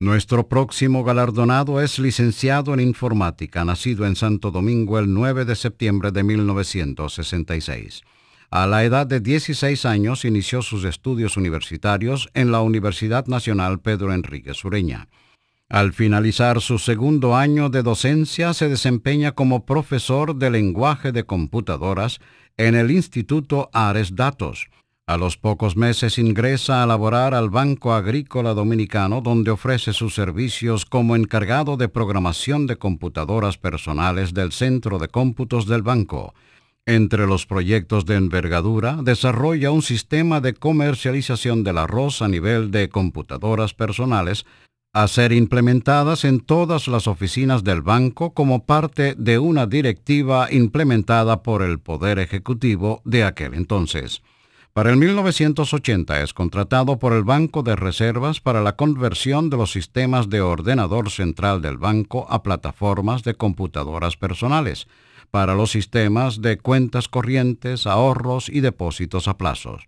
Nuestro próximo galardonado es licenciado en informática, nacido en Santo Domingo el 9 de septiembre de 1966. A la edad de 16 años inició sus estudios universitarios en la Universidad Nacional Pedro Enrique Ureña. Al finalizar su segundo año de docencia se desempeña como profesor de lenguaje de computadoras en el Instituto Ares Datos. A los pocos meses ingresa a laborar al Banco Agrícola Dominicano, donde ofrece sus servicios como encargado de programación de computadoras personales del Centro de Cómputos del Banco. Entre los proyectos de envergadura, desarrolla un sistema de comercialización del arroz a nivel de computadoras personales, a ser implementadas en todas las oficinas del banco como parte de una directiva implementada por el Poder Ejecutivo de aquel entonces. Para el 1980 es contratado por el Banco de Reservas para la conversión de los sistemas de ordenador central del banco a plataformas de computadoras personales, para los sistemas de cuentas corrientes, ahorros y depósitos a plazos.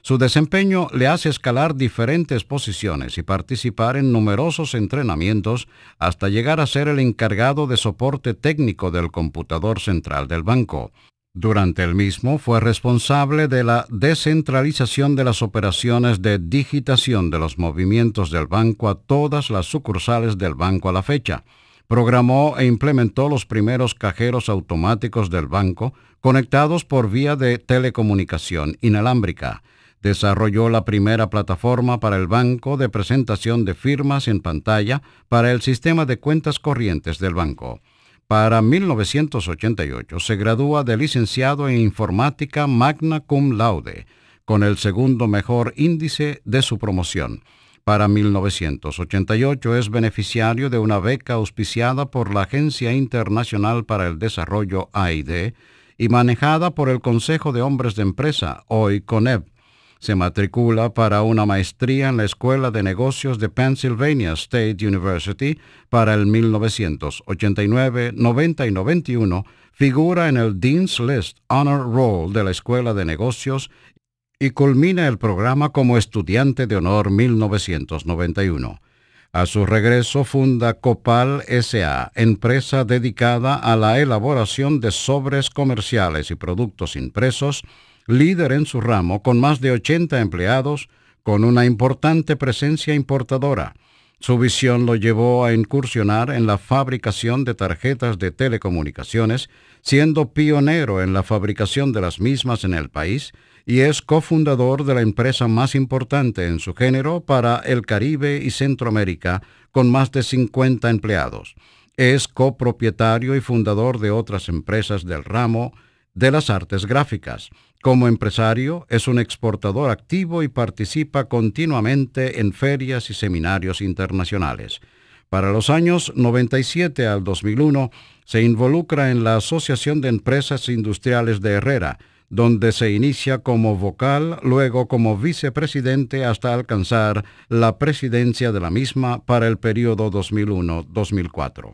Su desempeño le hace escalar diferentes posiciones y participar en numerosos entrenamientos hasta llegar a ser el encargado de soporte técnico del computador central del banco. Durante el mismo fue responsable de la descentralización de las operaciones de digitación de los movimientos del banco a todas las sucursales del banco a la fecha. Programó e implementó los primeros cajeros automáticos del banco conectados por vía de telecomunicación inalámbrica. Desarrolló la primera plataforma para el banco de presentación de firmas en pantalla para el sistema de cuentas corrientes del banco. Para 1988 se gradúa de licenciado en informática magna cum laude, con el segundo mejor índice de su promoción. Para 1988 es beneficiario de una beca auspiciada por la Agencia Internacional para el Desarrollo AID y manejada por el Consejo de Hombres de Empresa, hoy CONEP, se matricula para una maestría en la Escuela de Negocios de Pennsylvania State University para el 1989, 90 y 91. Figura en el Dean's List Honor Roll de la Escuela de Negocios y culmina el programa como estudiante de honor 1991. A su regreso funda Copal SA, empresa dedicada a la elaboración de sobres comerciales y productos impresos líder en su ramo con más de 80 empleados, con una importante presencia importadora. Su visión lo llevó a incursionar en la fabricación de tarjetas de telecomunicaciones, siendo pionero en la fabricación de las mismas en el país y es cofundador de la empresa más importante en su género para el Caribe y Centroamérica, con más de 50 empleados. Es copropietario y fundador de otras empresas del ramo de las artes gráficas. Como empresario, es un exportador activo y participa continuamente en ferias y seminarios internacionales. Para los años 97 al 2001, se involucra en la Asociación de Empresas Industriales de Herrera, donde se inicia como vocal, luego como vicepresidente hasta alcanzar la presidencia de la misma para el periodo 2001-2004.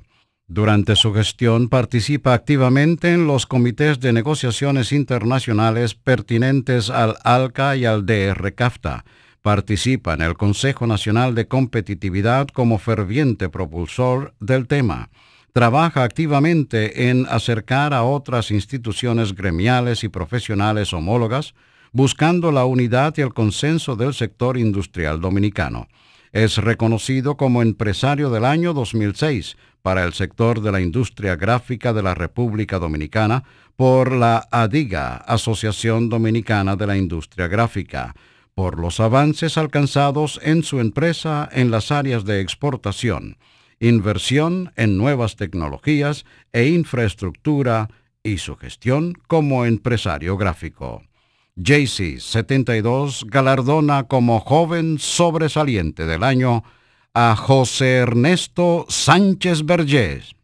Durante su gestión participa activamente en los comités de negociaciones internacionales pertinentes al ALCA y al DRCAFTA. Participa en el Consejo Nacional de Competitividad como ferviente propulsor del tema. Trabaja activamente en acercar a otras instituciones gremiales y profesionales homólogas, buscando la unidad y el consenso del sector industrial dominicano. Es reconocido como empresario del año 2006 para el sector de la industria gráfica de la República Dominicana por la ADIGA, Asociación Dominicana de la Industria Gráfica, por los avances alcanzados en su empresa en las áreas de exportación, inversión en nuevas tecnologías e infraestructura y su gestión como empresario gráfico. JC 72 galardona como joven sobresaliente del año a José Ernesto Sánchez Vergés.